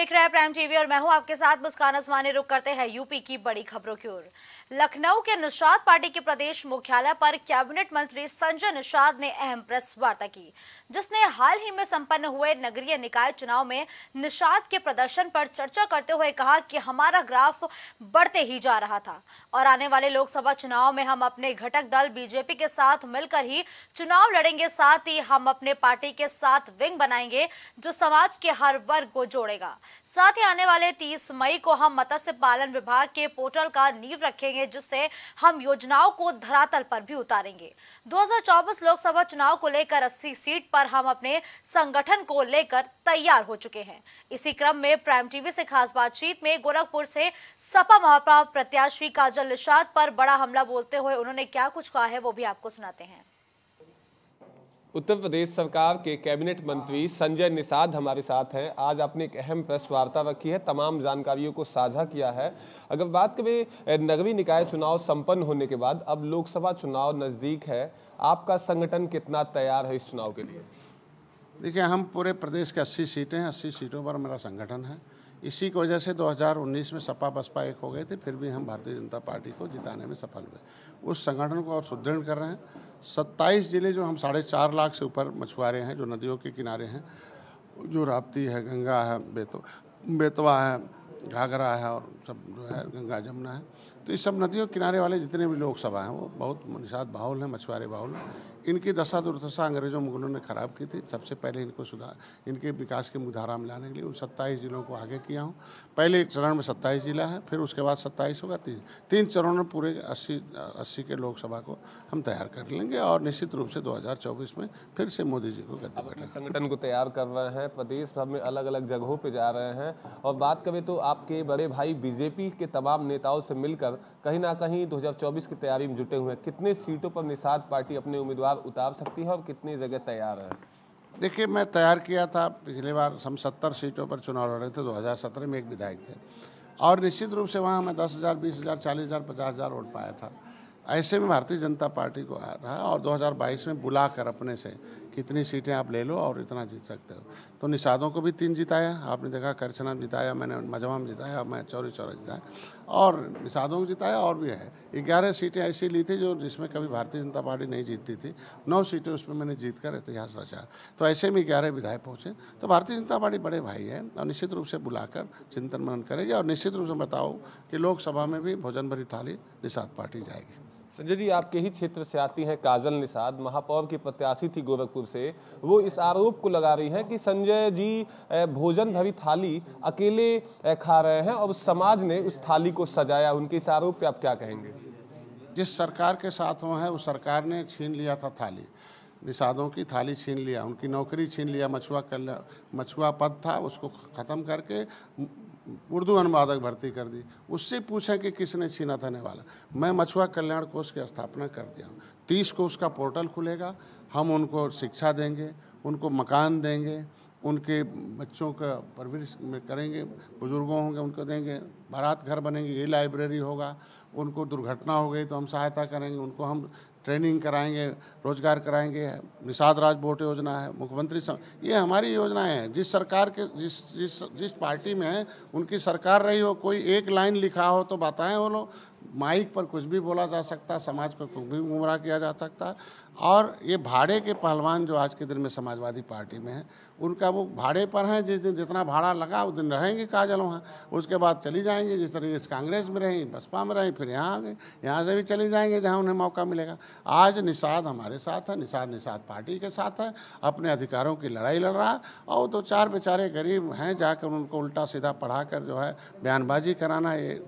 देख रहे हैं प्राइम टीवी और मैं हूं आपके साथ मुस्कान आसमानी रुक करते हैं यूपी की बड़ी खबरों की ओर लखनऊ के निषाद पार्टी के प्रदेश मुख्यालय पर कैबिनेट मंत्री संजय निषाद ने अहम प्रेस वार्ता की जिसने हाल ही में संपन्न हुए नगरीय निकाय चुनाव में निषाद के प्रदर्शन पर चर्चा करते हुए कहा कि हमारा ग्राफ बढ़ते ही जा रहा था और आने वाले लोकसभा चुनाव में हम अपने घटक दल बीजेपी के साथ मिलकर ही चुनाव लड़ेंगे साथ ही हम अपने पार्टी के साथ विंग बनाएंगे जो समाज के हर वर्ग को जोड़ेगा साथ ही आने वाले 30 मई को हम मत्स्य पालन विभाग के पोर्टल का नींव रखेंगे जिससे हम योजनाओं को धरातल पर भी उतारेंगे 2024 लोकसभा चुनाव को लेकर 80 सीट पर हम अपने संगठन को लेकर तैयार हो चुके हैं इसी क्रम में प्राइम टीवी से खास बातचीत में गोरखपुर से सपा महापा प्रत्याशी काजल निषाद पर बड़ा हमला बोलते हुए उन्होंने क्या कुछ कहा है वो भी आपको सुनाते हैं उत्तर प्रदेश सरकार के कैबिनेट मंत्री संजय निषाद हमारे साथ हैं आज आपने एक अहम प्रेस वार्ता रखी है तमाम जानकारियों को साझा किया है अगर बात करें नगरीय निकाय चुनाव संपन्न होने के बाद अब लोकसभा चुनाव नज़दीक है आपका संगठन कितना तैयार है इस चुनाव के लिए देखिए हम पूरे प्रदेश के अस्सी सीटें हैं अस्सी सीटों पर मेरा संगठन है इसी की वजह से 2019 में सपा बसपा एक हो गए थे फिर भी हम भारतीय जनता पार्टी को जिताने में सफल हुए उस संगठन को और सुदृढ़ कर रहे हैं 27 जिले जो हम साढ़े चार लाख से ऊपर मछुआरे हैं जो नदियों के किनारे हैं जो राप्ती है गंगा है बेतो बेतवा है घाघरा है और सब जो है गंगा जमुना है तो इस सब नदियों किनारे वाले जितने भी लोग सभा हैं वो बहुत निषाद बाहुल हैं मछुआरे बाहुल इनकी दशा दुर्दशा अंग्रेजों मुगलों ने खराब की थी सबसे पहले इनको सुधार इनके विकास की मुधारा में लाने के लिए उन सत्ताईस जिलों को आगे किया हूँ पहले चरण में सत्ताईस जिला है फिर उसके बाद सत्ताईस होगा तीन तीन चरणों में पूरे अस्सी अस्सी के लोकसभा को हम तैयार कर लेंगे और निश्चित रूप से दो में फिर से मोदी जी को गति संगठन को तैयार कर रहे हैं प्रदेश भर में अलग अलग जगहों पर जा रहे हैं और बात करें तो आपके बड़े भाई बीजेपी के तमाम नेताओं से मिलकर कहीं ना कहीं 2024 की तैयारी में जुटे हुए हैं कितने सीटों पर निषाद पार्टी अपने उम्मीदवार उतार सकती है और कितनी जगह तैयार है देखिए मैं तैयार किया था पिछली बार हम सत्तर सीटों पर चुनाव लड़ रहे थे 2017 में एक विधायक थे और निश्चित रूप से वहाँ मैं दस हज़ार बीस हज़ार चालीस हज़ार पचास हज़ार वोट पाया था ऐसे में भारतीय जनता पार्टी को आ रहा और 2022 में बुलाकर अपने से कितनी सीटें आप ले लो और इतना जीत सकते हो तो निषादों को भी तीन जिताया आपने देखा करछना जिताया मैंने मजमा जिताया मैं चौरी चौरा जिताया और निषादों को जिताया और भी है ग्यारह सीटें ऐसी ली थी जो जिसमें कभी भारतीय जनता पार्टी नहीं जीतती थी नौ सीटें उसमें मैंने जीत कर इतिहास रचा तो ऐसे में ग्यारह विधायक पहुँचे तो भारतीय जनता पार्टी बड़े भाई है और निश्चित रूप से बुलाकर चिंतन मनन करेगी और निश्चित रूप से बताओ कि लोकसभा में भी भोजन भरी थाली निषाद पार्टी जाएगी संजय जी आपके ही क्षेत्र से आती हैं काजल निषाद महापौर की प्रत्याशी थी गोरखपुर से वो इस आरोप को लगा रही हैं कि संजय जी भोजन भरी थाली अकेले खा रहे हैं और समाज ने उस थाली को सजाया उनके इस आरोप पे आप क्या कहेंगे जिस सरकार के साथ वो हैं उस सरकार ने छीन लिया था थाली निषादों की थाली छीन लिया उनकी नौकरी छीन लिया मछुआ कल मछुआ पद था उसको ख़त्म करके उर्दू अनुवादक भर्ती कर दी उससे पूछा कि किसने छीना था निवाला मैं मछुआ कल्याण कोष की स्थापना कर दिया हूँ तीस को उसका पोर्टल खुलेगा हम उनको शिक्षा देंगे उनको मकान देंगे उनके बच्चों का परवरिश में करेंगे बुज़ुर्गों होंगे उनको देंगे बारात घर बनेंगे ये लाइब्रेरी होगा उनको दुर्घटना हो गई तो हम सहायता करेंगे उनको हम ट्रेनिंग कराएंगे रोजगार कराएंगे निषाद राज बोट योजना है मुख्यमंत्री ये हमारी योजनाएं हैं जिस सरकार के जिस जिस जिस पार्टी में उनकी सरकार रही हो कोई एक लाइन लिखा हो तो बताएं वो लोग माइक पर कुछ भी बोला जा सकता समाज को कुछ भी गुमराह किया जा सकता और ये भाड़े के पहलवान जो आज के दिन में समाजवादी पार्टी में है उनका वो भाड़े पर हैं जिस दिन जितना भाड़ा लगा उस दिन रहेंगे काजल वहाँ उसके बाद चली जाएंगे जिस तरीके से कांग्रेस में रहीं बसपा में रहें फिर यहाँ आ गए यहाँ से भी चले जाएंगे जहाँ उन्हें मौका मिलेगा आज निषाद हमारे साथ है निषाद निषाद पार्टी के साथ है अपने अधिकारों की लड़ाई लड़ रहा है और दो तो चार बेचारे गरीब हैं जाकर उनको उल्टा सीधा पढ़ा कर जो है बयानबाजी कराना ये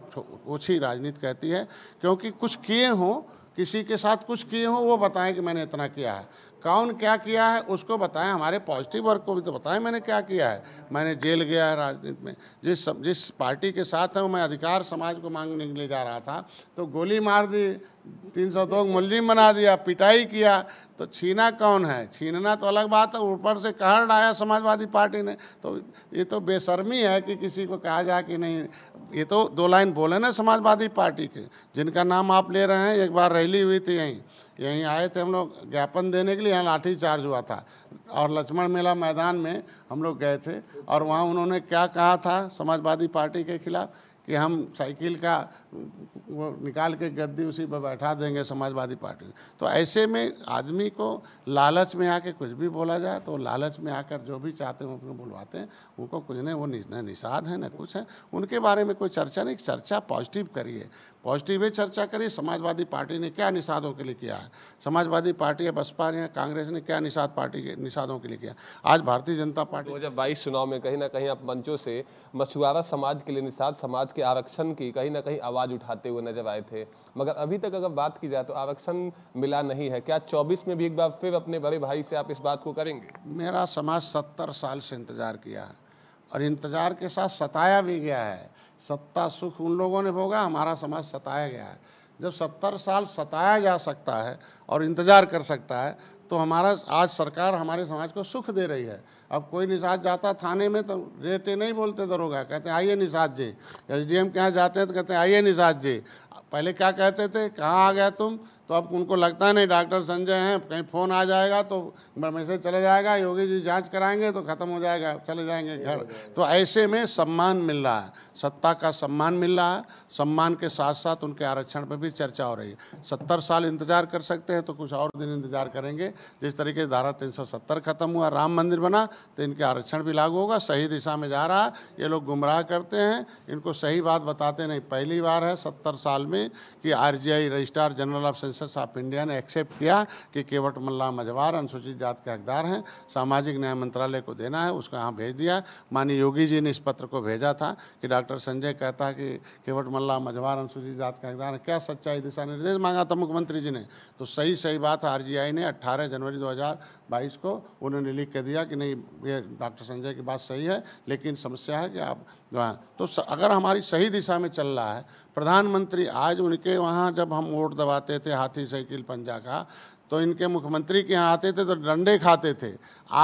ओछी राजनीति कहती है क्योंकि कुछ किए हों किसी के साथ कुछ किए हों वो बताएं कि मैंने इतना किया है कौन क्या किया है उसको बताएं हमारे पॉजिटिव वर्क को भी तो बताएं मैंने क्या किया है मैंने जेल गया है राजनीति में जिस जिस पार्टी के साथ हूँ मैं अधिकार समाज को मांगने के लिए जा रहा था तो गोली मार दी तीन सौ दो मुलजिम बना दिया पिटाई किया तो छीना कौन है छीनना तो अलग बात है ऊपर से कहर डाया समाजवादी पार्टी ने तो ये तो बेशर्मी है कि किसी को कहा जाए कि नहीं ये तो दो लाइन बोले ना समाजवादी पार्टी के जिनका नाम आप ले रहे हैं एक बार रैली हुई थी यहीं यहीं आए थे हम लोग ज्ञापन देने के लिए यहाँ लाठी चार्ज हुआ था और लक्ष्मण मेला मैदान में हम लोग गए थे और वहाँ उन्होंने क्या कहा था समाजवादी पार्टी के खिलाफ कि हम साइकिल का वो निकाल के गद्दी उसी पर बैठा देंगे समाजवादी पार्टी तो ऐसे में आदमी को लालच में आके कुछ भी बोला जाए तो लालच में आकर जो भी चाहते हैं उनको बुलवाते हैं उनको कुछ नहीं वो न निषाद है न कुछ है उनके बारे में कोई चर्चा नहीं चर्चा पॉजिटिव करिए पॉजिटिव ही चर्चा करिए समाजवादी पार्टी ने क्या निषादों के लिए किया है समाजवादी पार्टी या बसपा या कांग्रेस ने क्या निषाद पार्टी के निषादों के लिए किया आज भारतीय जनता पार्टी दो बाईस चुनाव में कहीं ना कहीं आप मंचों से मछुआरा समाज के लिए निषाद समाज के आरक्षण की कहीं ना कहीं आवाज़ आवाज़ उठाते हुए नजर आए थे मगर अभी तक अगर बात की जाए तो आरक्षण मिला नहीं है क्या चौबीस में भी एक बार फिर अपने बड़े भाई से आप इस बात को करेंगे मेरा समाज सत्तर साल से इंतज़ार किया है और इंतज़ार के साथ सताया भी गया है सत्ता सुख उन लोगों ने भोगा हमारा समाज सताया गया है जब सत्तर साल सताया जा सकता है और इंतज़ार कर सकता है तो हमारा आज सरकार हमारे समाज को सुख दे रही है अब कोई निषाद जाता थाने में तो रेटे नहीं बोलते दरोगा कहते हैं आइए Nishad ji S D M के यहाँ जाते हैं तो कहते हैं आइए निषाद जी पहले क्या कहते थे कहाँ आ गया तुम तो अब उनको लगता नहीं डॉक्टर संजय हैं कहीं फ़ोन आ जाएगा तो मैसेज चले जाएगा योगी जी जांच कराएंगे तो ख़त्म हो जाएगा चले जाएंगे घर तो ऐसे में सम्मान मिल रहा है सत्ता का सम्मान मिल रहा है सम्मान के साथ साथ उनके आरक्षण पर भी चर्चा हो रही है सत्तर साल इंतजार कर सकते हैं तो कुछ और दिन इंतजार करेंगे जिस तरीके से धारा तीन ख़त्म हुआ राम मंदिर बना तो इनके आरक्षण भी लागू होगा सही दिशा में जा रहा है ये लोग गुमराह करते हैं इनको सही बात बताते नहीं पहली बार है सत्तर साल में कि आर registrar general of census of India ने एक्सेप्ट किया कि केवट मल्ला मजवार अनुसूचित जात के हकदार हैं सामाजिक न्याय मंत्रालय को देना है उसको यहाँ भेज दिया माननीय योगी जी ने इस पत्र को भेजा था कि डॉक्टर संजय कहता है कि केवट मल्ला मजवार अनुसूचित जात का हकदार है क्या सच्चाई दिशा निर्देश मांगा था मुख्यमंत्री जी ने तो सही सही बात आर ने अट्ठारह जनवरी दो को उन्होंने लिख के दिया कि नहीं ये डॉक्टर संजय की बात सही है लेकिन समस्या है कि आप हाँ, तो स, अगर हमारी सही दिशा में चल रहा है प्रधानमंत्री आज उनके वहाँ जब हम वोट दबाते थे हाथी साइकिल पंजा का तो इनके मुख्यमंत्री के यहाँ आते थे तो डंडे खाते थे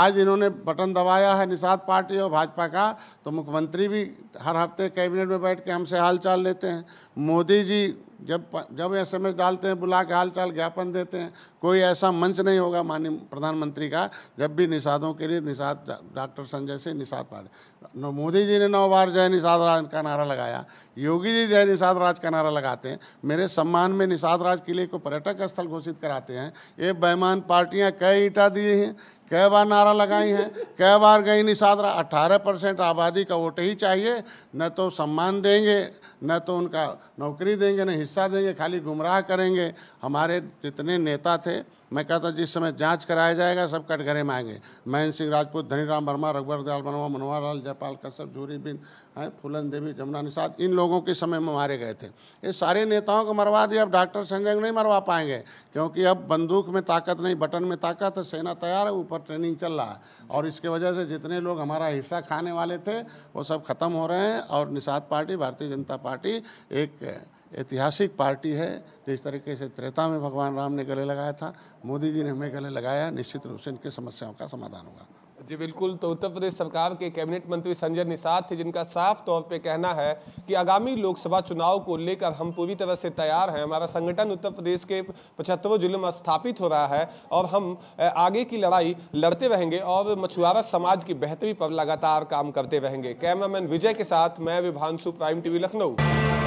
आज इन्होंने बटन दबाया है निषाद पार्टी और भाजपा का तो मुख्यमंत्री भी हर हफ्ते कैबिनेट में बैठ के हमसे हाल चाल लेते हैं मोदी जी जब जब एस एम डालते हैं बुला के हाल चाल ज्ञापन देते हैं कोई ऐसा मंच नहीं होगा माननीय प्रधानमंत्री का जब भी निषादों के लिए निषाद डॉक्टर संजय से निषाद पाड़े मोदी जी ने नौ बार जय निषाद राज का नारा लगाया योगी जी जय निषाद राज का नारा लगाते हैं मेरे सम्मान में निषाद राज किले को पर्यटक स्थल घोषित कराते हैं ये बेमान पार्टियाँ कई ईटा दिए हैं कई बार नारा लगाई हैं कई बार गई निषाद अट्ठारह परसेंट आबादी का वोट ही चाहिए न तो सम्मान देंगे न तो उनका नौकरी देंगे न हिस्सा देंगे खाली गुमराह करेंगे हमारे जितने नेता थे मैं कहता जिस समय जांच कराया जाएगा सब कटघरे में आएंगे महेंद्र सिंह राजपूत धनीराम वर्मा रघुवर दयाल वर्मा मनोहर लाल जयपाल कश्यप झूरी बिंद हैं फूलन देवी जमुना निषाद इन लोगों के समय में मारे गए थे ये सारे नेताओं को मरवा दिया अब डॉक्टर संजय नहीं मरवा पाएंगे क्योंकि अब बंदूक में ताकत नहीं बटन में ताकत है सेना तैयार है ऊपर ट्रेनिंग चल रहा है और इसके वजह से जितने लोग हमारा हिस्सा खाने वाले थे वो सब खत्म हो रहे हैं और निषाद पार्टी भारतीय जनता पार्टी एक ऐतिहासिक पार्टी है जिस तरीके से त्रेता में भगवान राम ने गले लगाया था मोदी जी ने हमें गले लगाया निश्चित रूप से इनकी समस्याओं का समाधान होगा जी बिल्कुल तो उत्तर प्रदेश सरकार के कैबिनेट मंत्री संजय निषाद थे जिनका साफ तौर पे कहना है कि आगामी लोकसभा चुनाव को लेकर हम पूरी तरह से तैयार हैं हमारा संगठन उत्तर प्रदेश के पचहत्तरों जिलों में स्थापित हो रहा है और हम आगे की लड़ाई लड़ते रहेंगे और मछुआरा समाज की बेहतरी पर लगातार काम करते रहेंगे कैमरामैन विजय के साथ मैं विभानसु प्राइम टीवी लखनऊ